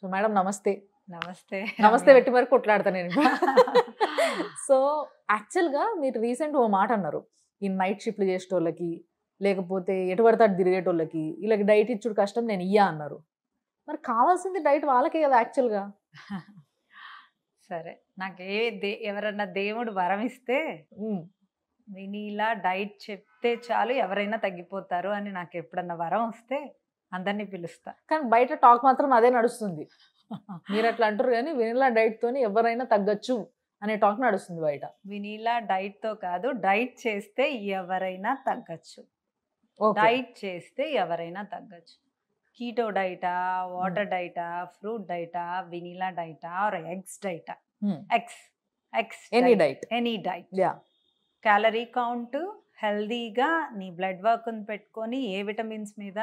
So madam నమస్తే నమస్తే నమస్తే పెట్టి మరి కొట్లాడతా నేను సో యాక్చువల్గా మీరు రీసెంట్ ఓ మాట అన్నారు ఈ నైట్ షిఫ్ట్లు చేసేటోళ్ళకి లేకపోతే ఎటు పడితే తిరిగేటోళ్ళకి ఇలా డైట్ ఇచ్చుడు కష్టం నేను ఇయ్యా అన్నారు మరి కావాల్సింది డైట్ వాళ్ళకే కదా యాక్చువల్గా సరే నాకు ఏ దే ఎవరన్నా దేవుడు వరం ఇస్తే నేను ఇలా డైట్ చెప్తే చాలు ఎవరైనా తగ్గిపోతారు అని నాకు ఎప్పుడన్నా వరం వస్తే అందరినీ పిలుస్తా కానీ బయట టాక్ మాత్రం అదే నడుస్తుంది మీరు అట్లా అంటారు కానీ డైట్ డైట్తోని ఎవరైనా తగ్గచ్చు అనే టాక్ నడుస్తుంది బయట డైట్ డైట్తో కాదు డైట్ చేస్తే ఎవరైనా తగ్గచ్చు డైట్ చేస్తే ఎవరైనా తగ్గచ్చు కీటో డైటా వాటర్ డైటా ఫ్రూట్ డైటా వెనీలా డైటా ఆర్ ఎగ్స్ డైటా eggs eggs any diet any diet calorie count హెల్దీగా నీ బ్లడ్ వర్క్ని పెట్టుకొని ఏ విటమిన్స్ మీద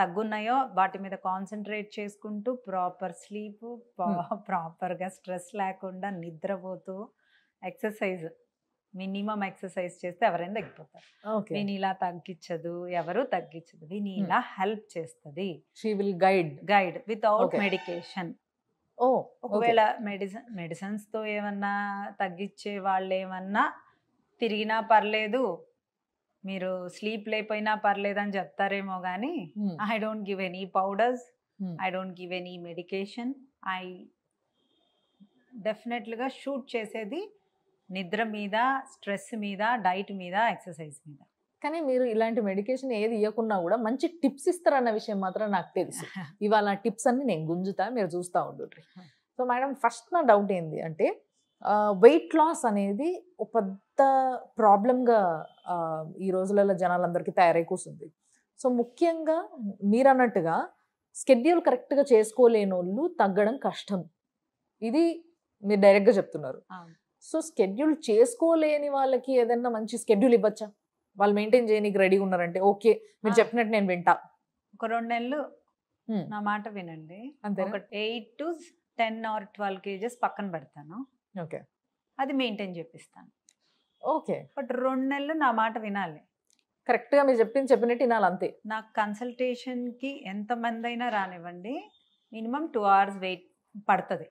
తగ్గున్నాయో వాటి మీద కాన్సన్ట్రేట్ చేసుకుంటూ ప్రాపర్ స్లీప్ ప్రాపర్గా స్ట్రెస్ లేకుండా నిద్రపోతూ ఎక్సర్సైజ్ మినిమం ఎక్సర్సైజ్ చేస్తే ఎవరైనా తగ్గిపోతారు విని ఇలా తగ్గించదు ఎవరు తగ్గించదు విని ఇలా హెల్ప్ చేస్తుంది she will guide guide without medication ఓ ఒకవేళ మెడిసిన్ మెడిసిన్స్తో ఏమన్నా తగ్గించే వాళ్ళు ఏమన్నా తిరిగినా పర్లేదు మీరు స్లీప్ లేకపోయినా పర్లేదని చెప్తారేమో కానీ I don't give any powders I don't give any medication I డెఫినెట్లుగా షూట్ చేసేది నిద్ర మీద స్ట్రెస్ మీద డైట్ మీద ఎక్సర్సైజ్ మీద కానీ మీరు ఇలాంటి మెడికేషన్ ఏది ఇవ్వకున్నా కూడా మంచి టిప్స్ ఇస్తారన్న విషయం మాత్రం నాకు తెలుసు ఇవాళ టిప్స్ అన్ని నేను గుంజుతా మీరు చూస్తూ ఉండు సో మేడం ఫస్ట్ నా డౌట్ ఏంది అంటే వెయిట్ లాస్ అనేది ఒక పెద్ద ప్రాబ్లంగా ఈ రోజులలో జనాలందరికీ తయారై కూర్చుంది సో ముఖ్యంగా మీరు అన్నట్టుగా స్కెడ్యూల్ కరెక్ట్గా చేసుకోలేని వాళ్ళు తగ్గడం కష్టం ఇది మీరు డైరెక్ట్గా చెప్తున్నారు సో స్కెడ్యూల్ చేసుకోలేని వాళ్ళకి ఏదైనా మంచి స్కెడ్యూల్ ఇవ్వచ్చా వాళ్ళు మెయింటైన్ చేయడానికి రెడీగా ఉన్నారంటే ఓకే మీరు చెప్పినట్టు నేను వింటా ఒక రెండు నెలలు నా మాట వినండి eight to ten or twelve kgs పక్కన పెడతాను ఓకే అది మెయింటైన్ చేపిస్తాను ఓకే బట్ రెండు నెలలు నా మాట వినాలి కరెక్ట్గా మీరు చెప్పింది చెప్పినట్టు వినాలి అంతే నాకు కన్సల్టేషన్కి ఎంతమంది అయినా రానివ్వండి మినిమం టూ అవర్స్ వెయిట్ పడుతుంది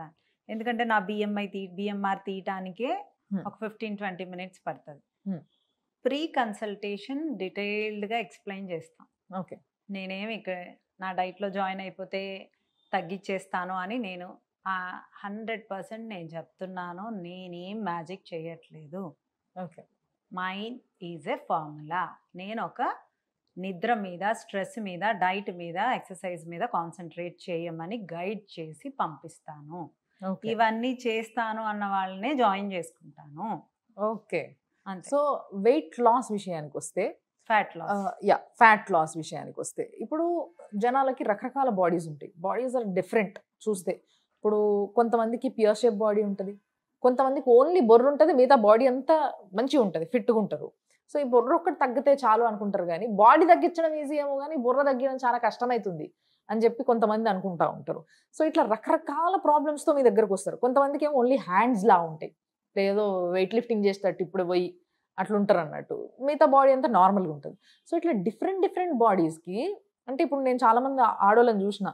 నా ఎందుకంటే నా బిఎంఐ తీ బిఎంఆర్ తీయటానికే ఒక ఫిఫ్టీన్ ట్వంటీ మినిట్స్ పడుతుంది ప్రీ కన్సల్టేషన్ డీటెయిల్డ్గా ఎక్స్ప్లెయిన్ చేస్తాం ఓకే నేనేమి ఇక్కడ నా డైట్లో జాయిన్ అయిపోతే తగ్గించేస్తాను అని నేను హండ్రెడ్ పర్సెంట్ నేను చెప్తున్నాను నేనేం మ్యాజిక్ చేయట్లేదు okay mind is a formula నేను ఒక నిద్ర మీద స్ట్రెస్ మీద డైట్ మీద ఎక్సర్సైజ్ మీద కాన్సన్ట్రేట్ చేయమని గైడ్ చేసి పంపిస్తాను ఇవన్నీ చేస్తాను అన్న వాళ్ళనే జాయిన్ చేసుకుంటాను ఓకే సో వెయిట్ లాస్ విషయానికి వస్తే ఫ్యాట్ లాస్ యా ఫ్యాట్ లాస్ విషయానికి వస్తే ఇప్పుడు జనాలకి రకరకాల బాడీస్ ఉంటాయి బాడీస్ ఆర్ డిఫరెంట్ చూస్తే ఇప్పుడు కొంతమందికి ప్యూర్ షేప్ బాడీ ఉంటుంది కొంతమందికి ఓన్లీ బొర్రు ఉంటుంది మిగతా బాడీ అంతా మంచిగా ఉంటుంది ఫిట్గా ఉంటారు సో ఈ బొర్ర ఒక్కటి తగ్గితే చాలు అనుకుంటారు కానీ బాడీ తగ్గించడం ఈజీ ఏమో కానీ బొర్ర తగ్గడం చాలా కష్టమవుతుంది అని చెప్పి కొంతమంది అనుకుంటా ఉంటారు సో ఇట్లా రకరకాల ప్రాబ్లమ్స్తో మీ దగ్గరకు వస్తారు కొంతమందికి ఏమో ఓన్లీ హ్యాండ్స్లా ఉంటాయి లేదో వెయిట్ లిఫ్టింగ్ చేసేటట్టు ఇప్పుడు పోయి అట్లుంటారు అన్నట్టు మిగతా బాడీ అంతా నార్మల్గా ఉంటుంది సో ఇట్లా డిఫరెంట్ డిఫరెంట్ బాడీస్కి అంటే ఇప్పుడు నేను చాలామంది ఆడోళ్ళని చూసిన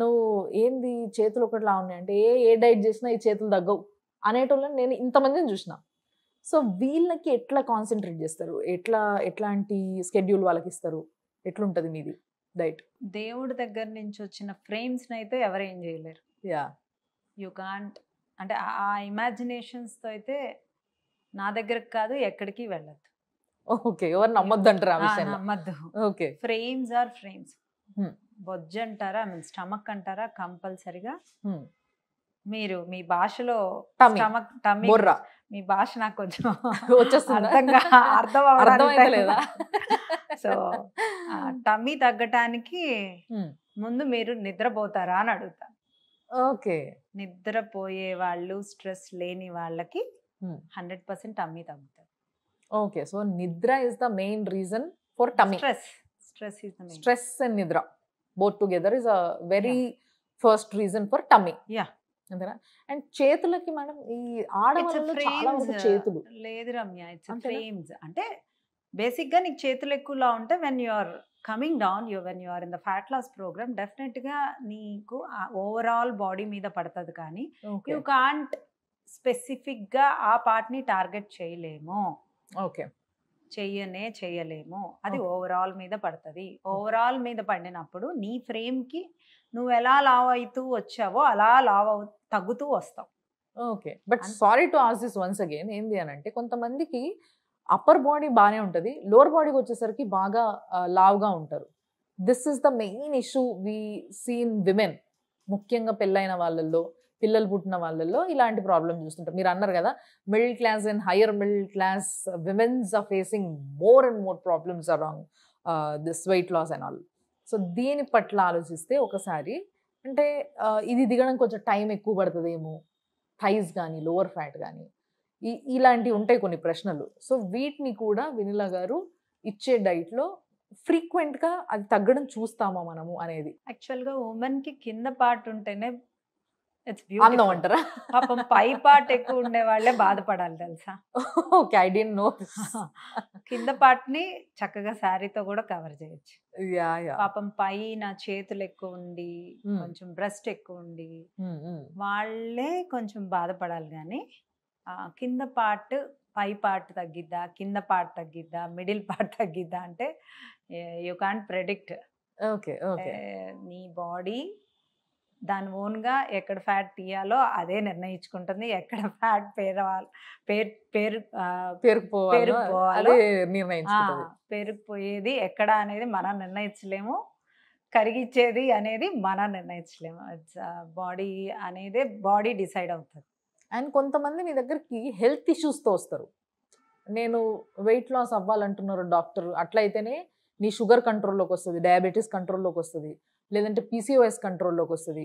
నువ్వు ఏంది చేతులు ఒకటిలా ఉన్నాయి అంటే ఏ ఏ డైట్ చేసినా ఈ చేతులు తగ్గవు అనేటోళ్ళని నేను ఇంతమందిని చూసిన సో వీళ్ళకి ఎట్లా కాన్సన్ట్రేట్ చేస్తారు ఎట్లా ఎట్లాంటి స్కెడ్యూల్ వాళ్ళకి ఇస్తారు ఎట్లుంటుంది మీది డైట్ దేవుడి దగ్గర నుంచి వచ్చిన ఫ్రేమ్స్ని అయితే ఎవరేం చేయలేరు యా యూ కాంట్ అంటే ఆ ఇమాజినేషన్స్తో అయితే నా దగ్గరకు కాదు ఎక్కడికి వెళ్ళదు ఓకే ఎవరు నమ్మద్దు అంటారు ఓకే ఫ్రేమ్స్ ఆర్ ఫ్రేమ్స్ బొజ్జు అంటారా ఐ మీన్ స్టమక్ అంటారా కంపల్సరిగా మీరు మీ భాషలో స్టమక్ టమీ మీ భాష నాకు కొంచెం అర్థం సో టమ్మి తగ్గటానికి ముందు మీరు నిద్రపోతారా అని అడుగుతా ఓకే నిద్రపోయే వాళ్ళు స్ట్రెస్ లేని వాళ్ళకి హండ్రెడ్ పర్సెంట్ టమ్మీ తగ్గుతారు ఓకే సో నిద్ర is the main reason for tummy stress stress is the stress and నిద్ర both together is a very first reason for tummy yeah అంతేనా అండ్ చేతులకి మనం ఈ ఆడవాళ్ళు చేతులు లేదు రమ్య ఇట్స్ ఫ్రేమ్స్ అంటే బేసిక్ గా నీకు చేతులు ఎక్కువలా ఉంటే when you're coming down you when you're in the fat loss programme definite గా నీకు ఓవరాల్ బాడీ మీద పడుతుంది కానీ యూ కాంట్ స్పెసిఫిక్ గా ఆ పార్ట్ ని టార్గెట్ చేయలేము ఓకే చెయ్యనే చేయలేము అది ఓవరాల్ మీద పడుతుంది ఓవరాల్ మీద పడినప్పుడు నీ ఫ్రేమ్కి నువ్వు ఎలా లావ్ అవుతూ వచ్చావో అలా లావ్ తగ్గుతూ వస్తావు okay but sorry to ask this once again ఏంది అని అంటే కొంతమందికి అప్పర్ బాడీ బాగానే ఉంటుంది లోవర్ బాడీకి వచ్చేసరికి బాగా లావుగా ఉంటారు this is the main issue we seen women ముఖ్యంగా పెళ్ళైన వాళ్ళల్లో పిల్లలు పుట్టిన వాళ్ళల్లో ఇలాంటి ప్రాబ్లమ్ చూస్తుంటారు మీరు అన్నారు కదా middle class and higher middle class womens are facing more and more problems around this weight loss and all so దీని పట్ల ఆలోచిస్తే ఒకసారి అంటే uh, ఇది దిగడం కొంచెం టైం ఎక్కువ పడుతుందేమో థైస్ కానీ లోవర్ ఫ్యాట్ కానీ ఈ ఇలాంటివి ఉంటాయి కొన్ని ప్రశ్నలు సో వీటిని కూడా వినిలా గారు ఇచ్చే డైట్లో ఫ్రీక్వెంట్గా అది తగ్గడం చూస్తామా మనము అనేది యాక్చువల్గా ఉమెన్కి కింద పార్ట్ ఉంటేనే ఇట్స్ అందం అంటారా పాపం పై పార్ట్ ఎక్కువ ఉండే వాళ్ళే బాధపడాలి తెలుసా ఓకే ఐ డెంట్ నో కింద పార్ట్ని చక్కగా శారీతో కూడా కవర్ చేయొచ్చు పాపం పైన చేతులు ఎక్కువ ఉండి hmm. కొంచెం బ్రెస్ట్ ఎక్కువ ఉండి hmm, hmm. వాళ్ళే కొంచెం బాధపడాలి కానీ కింద పార్ట్ పై పార్ట్ తగ్గిద్దా కింద పార్ట్ తగ్గిద్దా మిడిల్ పార్ట్ తగ్గిద్దా అంటే you can't predict okay okay నీ బాడీ దాని ఓన్గా ఎక్కడ ఫ్యాట్ తీయాలో అదే నిర్ణయించుకుంటుంది ఎక్కడ ఫ్యాట్ పేరవాలి పేరు పేరు పేరుకుపోవాలో పేరుకుపోయేది ఎక్కడ అనేది మనం నిర్ణయించలేము కరిగిచ్చేది అనేది మనం నిర్ణయించలేము బాడీ అనేది బాడీ డిసైడ్ అవుతుంది అండ్ కొంతమంది మీ దగ్గరికి హెల్త్ ఇష్యూస్తో వస్తారు నేను వెయిట్ లాస్ అవ్వాలంటున్నారు డాక్టర్ అట్లయితేనే నీ షుగర్ కంట్రోల్లోకి వస్తుంది డయాబెటీస్ కంట్రోల్లోకి వస్తుంది లేదంటే పీసీఓఎస్ కంట్రోల్లోకి వస్తుంది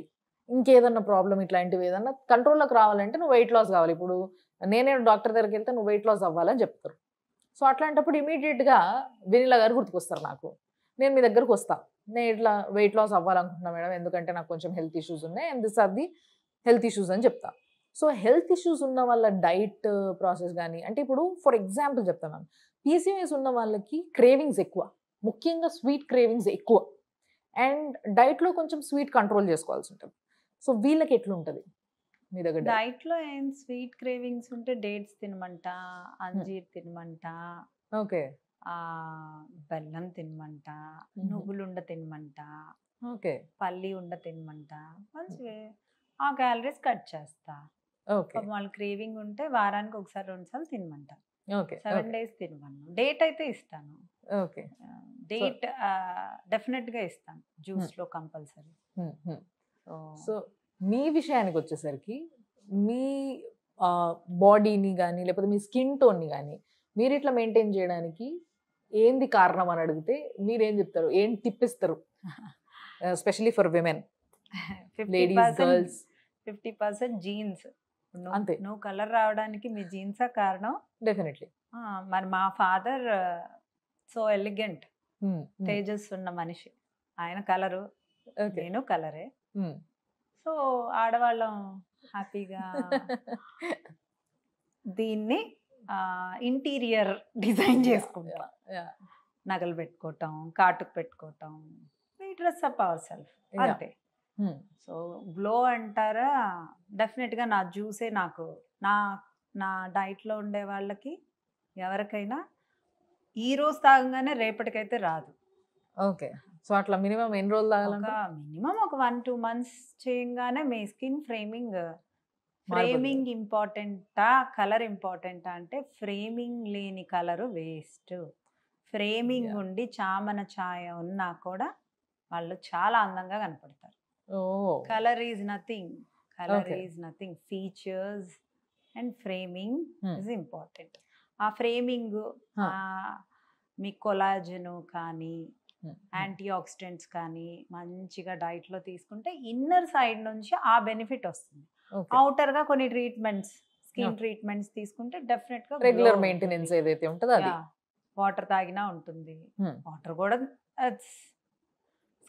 ఇంకేదన్నా ప్రాబ్లం ఇట్లాంటివి ఏదన్నా కంట్రోల్లోకి రావాలంటే నువ్వు వెయిట్ లాస్ కావాలి ఇప్పుడు నేనే డాక్టర్ దగ్గరికి వెళ్తే నువ్వు వెయిట్ లాస్ అవ్వాలని చెప్తారు సో అట్లాంటప్పుడు ఇమీడియట్గా వెనిలా గారు గుర్తుకొస్తారు నాకు నేను మీ దగ్గరకు వస్తాను నేను ఇట్లా వెయిట్ లాస్ అవ్వాలనుకుంటున్నాను మేడం ఎందుకంటే నాకు కొంచెం హెల్త్ ఇష్యూస్ ఉన్నాయి ఎంత ది హెల్త్ ఇష్యూస్ అని చెప్తా సో హెల్త్ ఇష్యూస్ ఉన్న వాళ్ళ డైట్ ప్రాసెస్ కానీ అంటే ఇప్పుడు ఫర్ ఎగ్జాంపుల్ చెప్తాను మ్యామ్ పీసీఎస్ ఉన్న వాళ్ళకి క్రేవింగ్స్ ఎక్కువ ముఖ్యంగా స్వీట్ క్రేవింగ్స్ ఎక్కువ అండ్ డైట్లో కొంచెం స్వీట్ కంట్రోల్ చేసుకోవాల్సి ఉంటుంది సో వీళ్ళకి ఎట్లుంటుంది మీ దగ్గర డైట్ లో ఏం స్వీట్ క్రేవింగ్స్ ఉంటే డేట్స్ తినమంట అంజీర్ తినమంట ఓకే బెల్లం తినమంట నువ్వులుండ తినమంట ఓకే పల్లి ఉండ తినమంట మంచివే ఆ క్యాలరీస్ కట్ చేస్తా ఓకే వాళ్ళు క్రేవింగ్ ఉంటే వారానికి ఒకసారి రెండుసార్లు తినమంటారు సెవెన్ డేస్ తినమన్నాను డేట్ అయితే ఇస్తాను ఓకే డేట్ డెఫినెట్ గా ఇస్తాను జ్యూస్ లో కంపల్సరీ సో మీ విషయానికి వచ్చేసరికి మీ బాడీని కానీ లేకపోతే మీ స్కిన్ టోన్ని కానీ మీరు ఇట్లా మెయింటైన్ చేయడానికి ఏంది కారణం అని అడిగితే మీరేం చెప్తారు ఏం టిప్పిస్తారు specially for women ladies girls fifty percent genes అంతే నువ్వు కలర్ రావడానికి మీ జీన్సా కారణం డెఫినెట్లీ మరి మా ఫాదర్ సో ఎలిగెంట్ తేజస్ ఉన్న మనిషి ఆయన కలరు నేను కలరే సో ఆడవాళ్ళం హ్యాపీగా దీన్ని ఇంటీరియర్ డిజైన్ చేసుకుంటాం నగలు పెట్టుకోవటం కాటుకు పెట్టుకోవటం డ్రెస్ అప్ అవర్ సెల్ఫ్ అంతే సో గ్లో అంటారా డెఫినెట్గా నా జ్యూసే నాకు నా నా డైట్లో ఉండే వాళ్ళకి ఎవరికైనా ఈ రోజు తాగంగానే రేపటికైతే రాదు ఓకే సో అట్లా మినిమం ఎన్ని రోజులు తాగాలంట మినిమం ఒక వన్ టూ మంత్స్ చేయగానే మీ స్కిన్ ఫ్రేమింగ్ ఫ్రేమింగ్ ఇంపార్టెంటా కలర్ ఇంపార్టెంటా అంటే ఫ్రేమింగ్ లేని కలర్ వేస్ట్ ఫ్రేమింగ్ ఉండి చామన ఛాయ ఉన్నా కూడా వాళ్ళు చాలా అందంగా కనపడతారు colour is nothing colour is nothing features and framing is important ఆ ఫ్రేమింగ్ మీ కొలాజను కానీ hmm, hmm. యాంటీ ఆక్సిడెంట్స్ కానీ మంచిగా డైట్ లో తీసుకుంటే ఇన్నర్ సైడ్ నుంచి ఆ బెనిఫిట్ వస్తుంది గా కొన్ని ట్రీట్మెంట్స్ స్కిన్ ట్రీట్మెంట్స్ తీసుకుంటే డెఫినెట్ గా రెగ్యులర్ మెయింటెనెన్స్ ఏదైతే ఉంటుందో వాటర్ తాగినా ఉంటుంది hmm. వాటర్ కూడా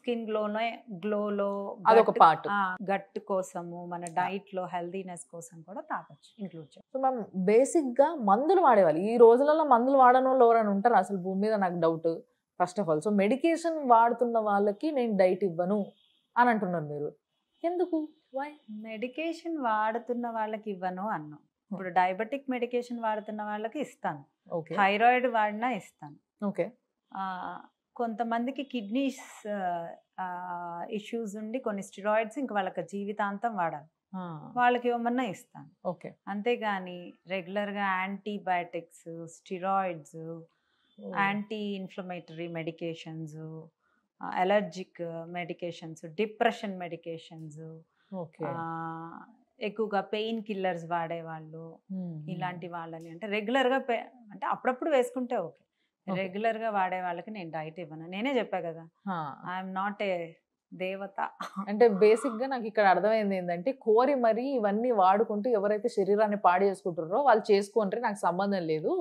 స్కిన్ గ్లోనే గ్లోలో అదొక పార్ట్ గట్ కోసము మన డైట్ లో హెల్దీనెస్ కోసం కూడా తాగొచ్చు ఇంక్లూడ్ చేయొచ్చు సో మ్యామ్ బేసిక్ గా మందులు వాడేవాళ్ళు ఈ రోజులలో మందులు వాడని వాళ్ళు ఎవరైనా ఉంటారు అసలు భూమి మీద నాకు doubt first of all so medication వాడుతున్న వాళ్ళకి నేను డైట్ ఇవ్వను అని అంటున్నారు మీరు ఎందుకు వై మెడికేషన్ వాడుతున్న వాళ్ళకి ఇవ్వను అన్నాం ఇప్పుడు డయాబెటిక్ మెడికేషన్ వాడుతున్న వాళ్ళకి ఇస్తాను థైరాయిడ్ వాడినా ఇస్తాను ఓకే కొంతమందికి కిడ్నీస్ ఇష్యూస్ ఉండి కొన్ని స్టిరాయిడ్స్ ఇంకా వాళ్ళకి జీవితాంతం వాడాలి వాళ్ళకి ఏమన్నా ఇస్తాను ఓకే అంతేగాని రెగ్యులర్గా antibiotics steroids anti inflammatory medications allergic medications depression medications ఎక్కువగా పెయిన్ కిల్లర్స్ వాడేవాళ్ళు ఇలాంటి వాళ్ళని అంటే రెగ్యులర్గా అంటే అప్పుడప్పుడు వేసుకుంటే ఓకే రెగ్యులర్ గా వాడే వాళ్ళకి నేను డైట్ ఇవ్వను నేనే చెప్పా కదా ఐఎమ్ నాట్ ఏ దేవత అంటే బేసిక్ గా నాకు ఇక్కడ అర్థమైంది ఏంటంటే కోరి మరి ఇవన్నీ వాడుకుంటూ ఎవరైతే శరీరాన్ని పాడు చేసుకుంటారో వాళ్ళు చేసుకుంటే నాకు సంబంధం లేదు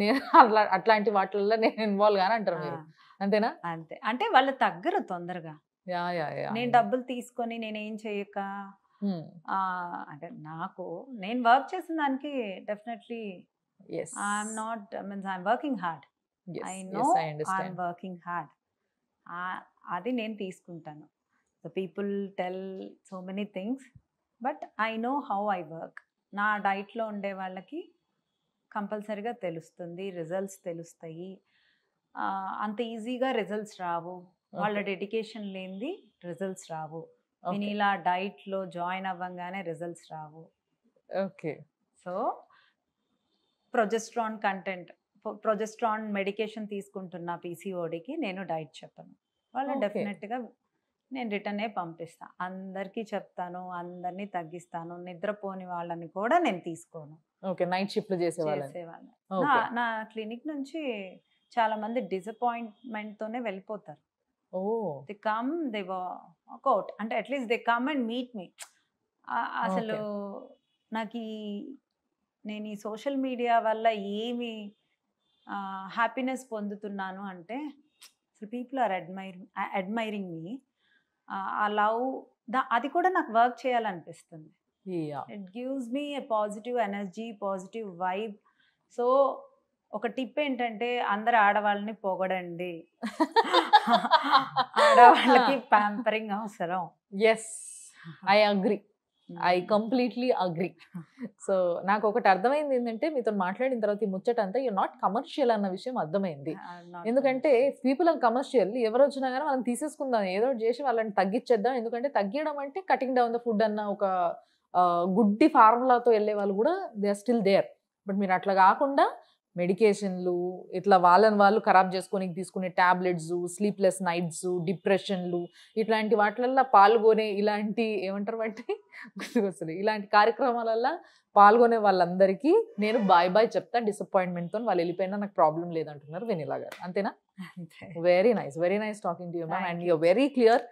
నేను అట్లా అట్లాంటి వాటిల్లో నేను ఇన్వాల్వ్ గానే అంటారు మీరు అంతేనా అంతే అంటే వాళ్ళు తగ్గరు తొందరగా నేను డబ్బులు తీసుకొని నేనేం చేయక అంటే నాకు నేను వర్క్ చేసిన దానికి definitely I'm not means I'm working hard I know I'm working hard అది నేను తీసుకుంటాను the people tell so many things but I know how I work నా డైట్లో ఉండే వాళ్ళకి కంపల్సరిగా తెలుస్తుంది రిజల్ట్స్ తెలుస్తాయి అంత ఈజీగా రిజల్ట్స్ రావు వాళ్ళ డెడికేషన్ లేనిది రిజల్ట్స్ రావు నేను ఇలా డైట్లో జాయిన్ అవ్వంగానే రిజల్ట్స్ రావు okay so progesterone content progesterone medication తీసుకుంటున్న పీసీఓడికి నేను డైట్ చెప్పను వాళ్ళు డెఫినెట్గా నేను రిటర్నే పంపిస్తాను అందరికీ చెప్తాను అందరినీ తగ్గిస్తాను నిద్రపోని వాళ్ళని కూడా నేను తీసుకోను ఓకే నైట్ షిఫ్ట్లు చేసేవాళ్ళని నా క్లినిక్ నుంచి చాలా మంది డిసప్పాయింట్మెంట్ తోనే వెళ్ళిపోతారు ఓ కమ్ దే అవుట్ అంటే at least they come and meet me అసలు నాకు ఈ నేను ఈ సోషల్ మీడియా వల్ల ఏమి హ్యాపీనెస్ పొందుతున్నాను అంటే అసలు people are admire admiring me ఆ లవ్ దా అది కూడా నాకు వర్క్ చేయాలనిపిస్తుంది it gives me a positive energy positive vibe so ఒక టిప్ ఏంటంటే అందరు ఆడవాళ్ళని పొగడండి ఆడవాళ్ళకి ప్యాంపరింగ్ అవసరం yes I agree I completely agree so నాకు ఒకటి అర్థమైంది ఏంటంటే మీతో మాట్లాడిన తర్వాత ఈ ముచ్చట అంతా యూ నాట్ కమర్షియల్ అన్న విషయం అర్థమైంది ఎందుకంటే పీపుల్ ఆర్ కమర్షియల్ ఎవరు వచ్చినా కానీ వాళ్ళని తీసేసుకుందాం ఏదో చేసి వాళ్ళని తగ్గించేద్దాం ఎందుకంటే తగ్గించడం అంటే కటింగ్ డౌన్ ద ఫుడ్ అన్న ఒక గుడ్డి ఫార్ములాతో వెళ్ళే వాళ్ళు కూడా they are still there but మీరు అట్లా కాకుండా మెడికేషన్లు ఇట్లా వాళ్ళని వాళ్ళు ఖరాబ్ చేసుకొని తీసుకునే ట్యాబ్లెట్స్ స్లీప్లెస్ నైట్స్ డిప్రెషన్లు ఇట్లాంటి వాటిలల్లో పాల్గొనే ఇలాంటి ఏమంటారు అంటే గుర్తుకొస్తుంది ఇలాంటి కార్యక్రమాలల్లో పాల్గొనే వాళ్ళందరికీ నేను బాయ్ బాయ్ చెప్తా డిసప్పాయింట్మెంట్తో వాళ్ళు వెళ్ళిపోయినా నాకు ప్రాబ్లం లేదంటున్నారు వెనిలా గారు అంతేనా very nice very nice talking to you ma'am and you're very clear